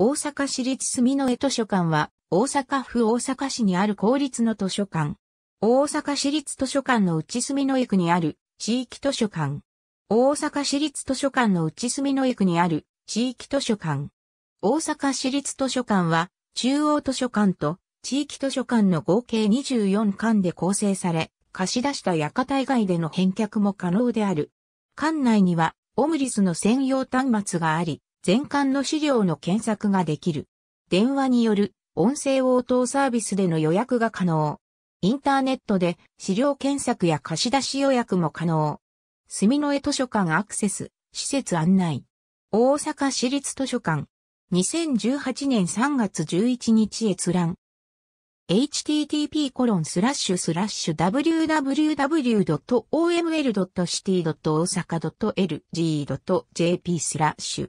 大阪市立住之江図書館は、大阪府大阪市にある公立の図書館。大阪市立図書館の内住之江区にある地域図書館。大阪市立図書館の内住之江区にある地域図書館。大阪市立図書館は、中央図書館と地域図書館の合計24館で構成され、貸し出した館以外での返却も可能である。館内には、オムリスの専用端末があり、全館の資料の検索ができる。電話による音声応答サービスでの予約が可能。インターネットで資料検索や貸し出し予約も可能。住の江図書館アクセス、施設案内。大阪市立図書館。2018年3月11日閲覧。http コロンスラッシュスラッシュ www.oml.city.osaka.lg.jp スラッシュ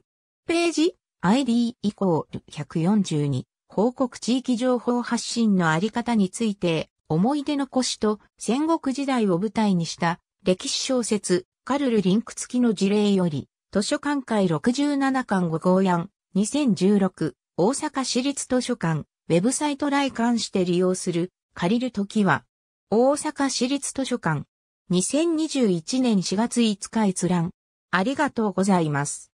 ページ ID イコール142報告地域情報発信のあり方について思い出の腰と戦国時代を舞台にした歴史小説カルルリンク付きの事例より図書館会67巻5号案2016大阪市立図書館ウェブサイト来館して利用する借りるときは大阪市立図書館2021年4月5日閲覧ありがとうございます。